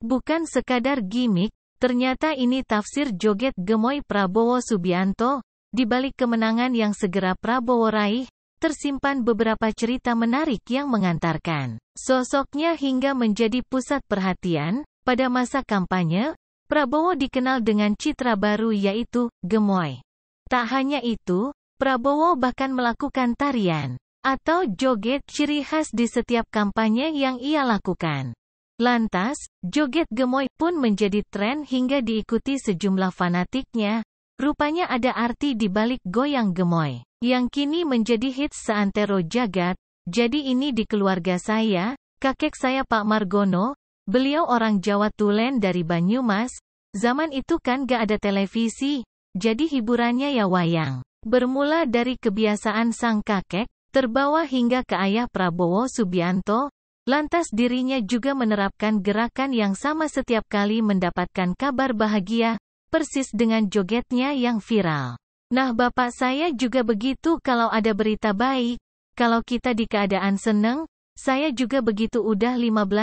Bukan sekadar gimmick, ternyata ini tafsir joget gemoy Prabowo Subianto, di balik kemenangan yang segera Prabowo raih, tersimpan beberapa cerita menarik yang mengantarkan sosoknya hingga menjadi pusat perhatian. Pada masa kampanye, Prabowo dikenal dengan citra baru yaitu gemoy. Tak hanya itu, Prabowo bahkan melakukan tarian atau joget ciri khas di setiap kampanye yang ia lakukan. Lantas, joget gemoy pun menjadi tren hingga diikuti sejumlah fanatiknya. Rupanya ada arti di balik goyang gemoy, yang kini menjadi hits seantero jagat. Jadi ini di keluarga saya, kakek saya Pak Margono, beliau orang Jawa Tulen dari Banyumas, zaman itu kan gak ada televisi, jadi hiburannya ya wayang. Bermula dari kebiasaan sang kakek, terbawa hingga ke ayah Prabowo Subianto, Lantas dirinya juga menerapkan gerakan yang sama setiap kali mendapatkan kabar bahagia, persis dengan jogetnya yang viral. Nah bapak saya juga begitu kalau ada berita baik, kalau kita di keadaan seneng, saya juga begitu udah 15-20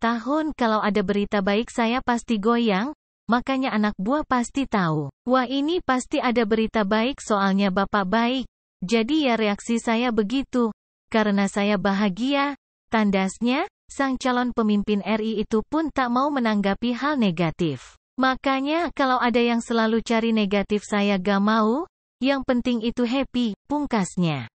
tahun kalau ada berita baik saya pasti goyang, makanya anak buah pasti tahu. Wah ini pasti ada berita baik soalnya bapak baik, jadi ya reaksi saya begitu, karena saya bahagia, Tandasnya, sang calon pemimpin RI itu pun tak mau menanggapi hal negatif. Makanya kalau ada yang selalu cari negatif saya gak mau, yang penting itu happy, pungkasnya.